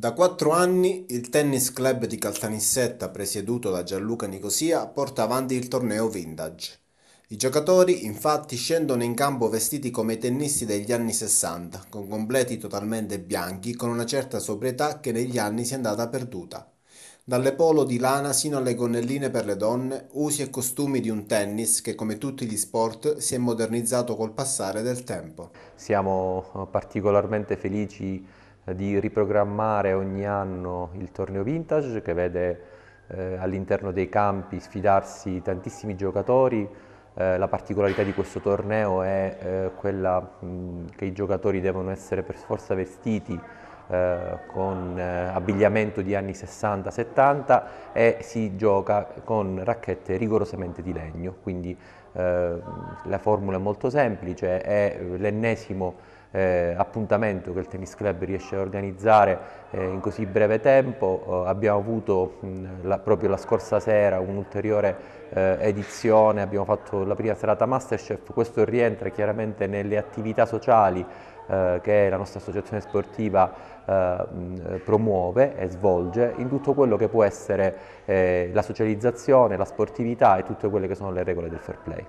Da quattro anni il tennis club di Caltanissetta, presieduto da Gianluca Nicosia, porta avanti il torneo vintage. I giocatori infatti scendono in campo vestiti come i tennisti degli anni 60, con completi totalmente bianchi, con una certa sobrietà che negli anni si è andata perduta. Dalle polo di lana sino alle gonnelline per le donne, usi e costumi di un tennis che come tutti gli sport si è modernizzato col passare del tempo. Siamo particolarmente felici di riprogrammare ogni anno il torneo vintage che vede eh, all'interno dei campi sfidarsi tantissimi giocatori. Eh, la particolarità di questo torneo è eh, quella mh, che i giocatori devono essere per forza vestiti eh, con eh, abbigliamento di anni 60-70 e si gioca con racchette rigorosamente di legno, quindi eh, la formula è molto semplice, è l'ennesimo eh, appuntamento che il Tennis Club riesce a organizzare eh, in così breve tempo. Eh, abbiamo avuto mh, la, proprio la scorsa sera un'ulteriore eh, edizione, abbiamo fatto la prima serata Masterchef, questo rientra chiaramente nelle attività sociali eh, che la nostra associazione sportiva eh, promuove e svolge in tutto quello che può essere la socializzazione, la sportività e tutte quelle che sono le regole del fair play.